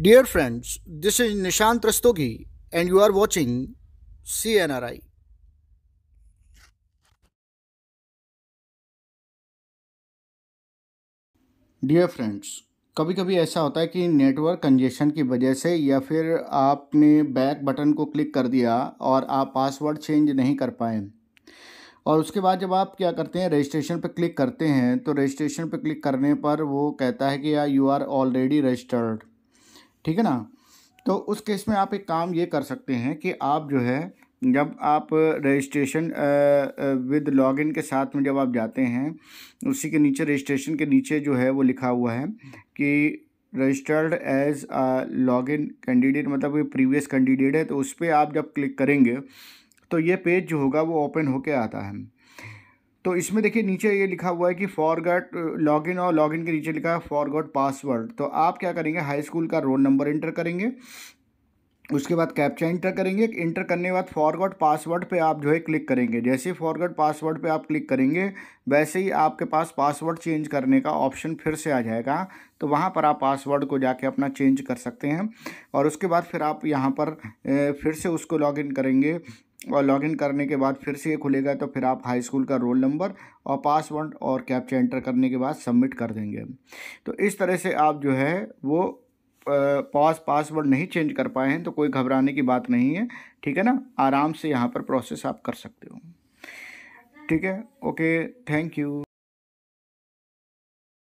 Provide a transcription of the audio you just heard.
dear friends this is Nishant Rastogi and you are watching C N R I dear friends कभी कभी ऐसा होता है कि नेटवर्क कंजेशन की वजह से या फिर आपने बैक बटन को क्लिक कर दिया और आप पासवर्ड चेंज नहीं कर पाए और उसके बाद जब आप क्या करते हैं रजिस्ट्रेशन पर क्लिक करते हैं तो रजिस्ट्रेशन पर क्लिक करने पर वो कहता है कि यू आर ऑलरेडी रजिस्टर्ड ठीक है ना तो उस केस में आप एक काम ये कर सकते हैं कि आप जो है जब आप रजिस्ट्रेशन विद लॉगिन के साथ में जब आप जाते हैं उसी के नीचे रजिस्ट्रेशन के नीचे जो है वो लिखा हुआ है कि registered as log in candidate मतलब ये प्रीवियस कैंडिडेट है तो उस पर आप जब क्लिक करेंगे तो ये पेज जो होगा वो ओपन होके आता है तो इसमें देखिए नीचे ये लिखा हुआ है कि फॉरगट लॉगिन uh, और लॉगिन के नीचे लिखा है फॉरगॉट पासवर्ड तो आप क्या करेंगे हाई स्कूल का रोल नंबर इंटर करेंगे उसके बाद कैप्चा इंटर करेंगे इंटर करने के बाद फॉरगॉट पासवर्ड पे आप जो है क्लिक करेंगे जैसे फॉरगॉट पासवर्ड पे आप क्लिक करेंगे वैसे ही आपके पास पासवर्ड चेंज करने का ऑप्शन फिर से आ जाएगा तो वहाँ पर आप पासवर्ड को जाके अपना चेंज कर सकते हैं और उसके बाद फिर आप यहाँ पर uh, फिर से उसको लॉगिन करेंगे और लॉगिन करने के बाद फिर से ये खुलेगा तो फिर आप हाई स्कूल का रोल नंबर और पासवर्ड और कैप्चा एंटर करने के बाद सबमिट कर देंगे तो इस तरह से आप जो है वो पास पासवर्ड नहीं चेंज कर पाए हैं तो कोई घबराने की बात नहीं है ठीक है ना आराम से यहाँ पर प्रोसेस आप कर सकते हो ठीक है ओके थैंक यू